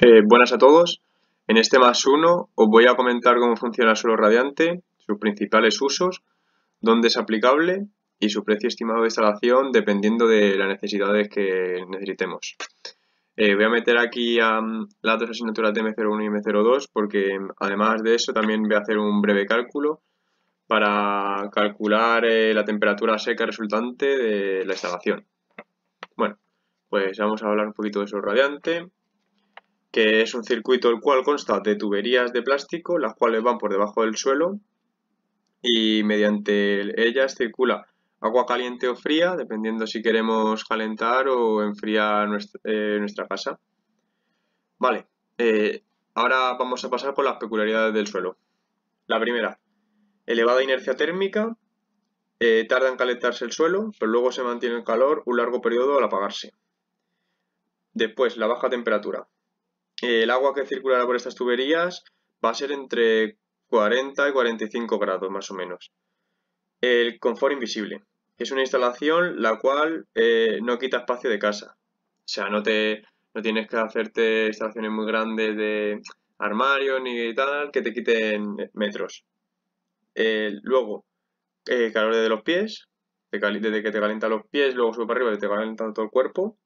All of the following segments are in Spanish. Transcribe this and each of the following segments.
Eh, buenas a todos. En este más uno os voy a comentar cómo funciona el suelo radiante, sus principales usos, dónde es aplicable y su precio estimado de instalación dependiendo de las necesidades que necesitemos. Eh, voy a meter aquí a las dos asignaturas de M01 y M02 porque em, además de eso también voy a hacer un breve cálculo para calcular eh, la temperatura seca resultante de la instalación. Bueno, pues vamos a hablar un poquito de suelo radiante que es un circuito el cual consta de tuberías de plástico, las cuales van por debajo del suelo y mediante ellas circula agua caliente o fría, dependiendo si queremos calentar o enfriar eh, nuestra, casa. Vale, eh, ahora vamos a pasar por las peculiaridades del suelo. La primera, elevada inercia térmica, eh, tarda en calentarse el suelo, pero luego se mantiene el calor un largo periodo al apagarse. Después, la baja temperatura. Eh, el agua que circulará por estas tuberías va a ser entre 40 y 45 grados más o menos. El confort invisible, es una instalación la cual eh, no quita espacio de casa. O sea, no, te, no tienes que hacerte instalaciones muy grandes de armario ni tal que te quiten metros. Eh, luego, eh, calor de los pies, desde que te calienta los pies, luego sube para arriba y te calienta todo el cuerpo.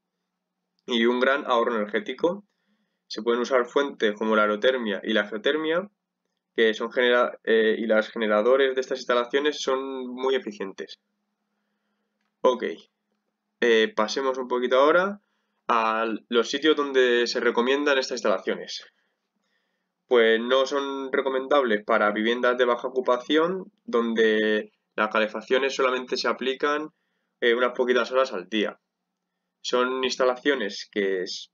Y un gran ahorro energético, se pueden usar fuentes como la aerotermia y la geotermia, que son eh, y los generadores de estas instalaciones son muy eficientes. Ok, eh, pasemos un poquito ahora a los sitios donde se recomiendan estas instalaciones. Pues no son recomendables para viviendas de baja ocupación, donde las calefacciones solamente se aplican eh, unas poquitas horas al día. Son instalaciones que es,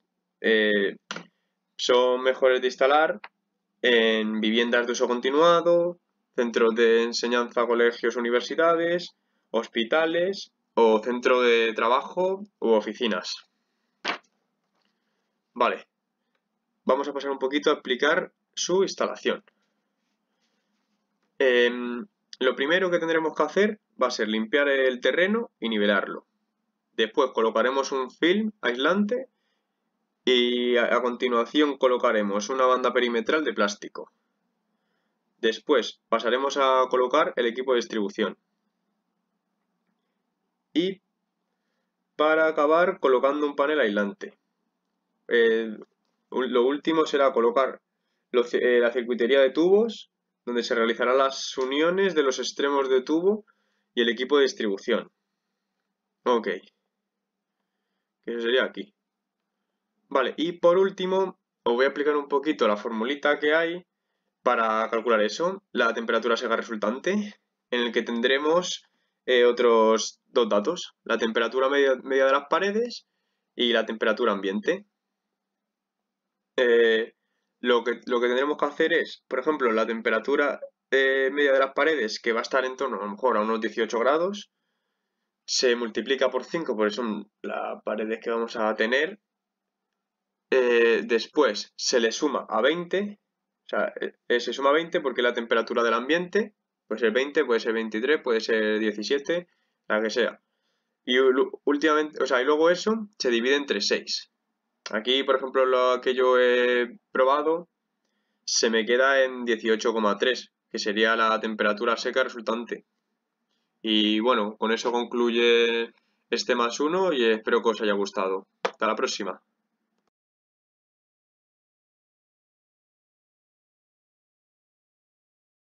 son mejores de instalar en viviendas de uso continuado, centros de enseñanza, colegios, universidades, hospitales o centro de trabajo u oficinas. Vale, vamos a pasar un poquito a explicar su instalación. Em, lo primero que tendremos que hacer va a ser limpiar el terreno y nivelarlo. Después colocaremos un film aislante y a continuación colocaremos una banda perimetral de plástico. Después pasaremos a colocar el equipo de distribución. Y para acabar colocando un panel aislante. lo último será colocar eh, la circuitería de tubos, donde se realizarán las uniones de los extremos de tubo y el equipo de distribución. Ok. eso sería aquí. Vale, y por último, os voy a explicar un poquito la formulita que hay para calcular eso, la temperatura sega resultante, en el que tendremos eh, otros dos datos, la temperatura media, de las paredes y la temperatura ambiente. Eh, lo, que, que, tendremos que hacer es, por ejemplo, la temperatura eh, media de las paredes, que va a estar en torno a lo mejor a unos 18 grados, se multiplica por 5, porque son las paredes que vamos a tener, eh, después se le suma a 20, o sea, eh, se suma a 20 porque la temperatura del ambiente pues puede ser 20, puede ser 23, puede ser 17, la que sea. Y últimamente, o sea, y luego eso se divide entre 6. Aquí, por ejemplo, lo que yo he probado se me queda en 18,3, que sería la temperatura seca resultante. Y bueno, con eso concluye este más uno y espero que os haya gustado. Hasta la próxima.